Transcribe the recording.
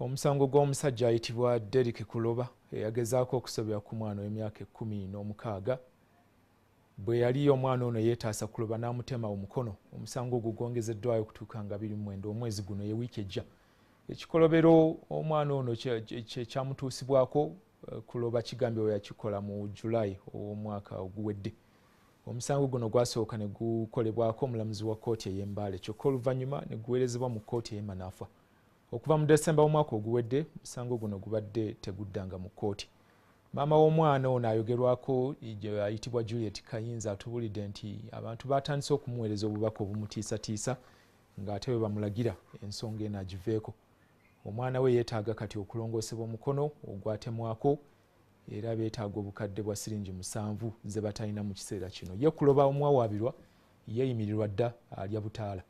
omusango gw'omusajja ayitibwa derik kuloba eyagezaako okusobera ku mwana w'emyaka ekumi n'omukaaga bwe yali omwana ono yeetaasa kuloba n'amutema omukono omusango ogwo gwongezeddwayo okutuuka nga 2mwenda omwezi guno yewiiki ejja ekikolobero omwana ono kyekyamutuusibwako eh, kuloba kigambye we yakikola mu julay owomwaka oguwedde omusango guno gwasooka ne gukolebwako omulamuzi wa kooti ey'embaale kyokka oluvannyuma ne guweerezebwa mu kooti ey'emanaafa okuva mu desemba omwaka oguwedde musango guno gubadde teguddanga mu kooti maama w'omwana ono ayogerwako ayitibwa juliet kayinza atubulidde nti abantu batandise okumuweereza obubaka obumutiisatiisa ngaate we bamulagira ensonga eno agiveeko omwana we yeetaaga kati okulongoosebwa omukono ogwatemwako era beetaaga obukadde bwa siringi musanvu ze batalina mu kiseera kino ye kuloba omuwawaabirwa yeeyimirirwa dda alya butaala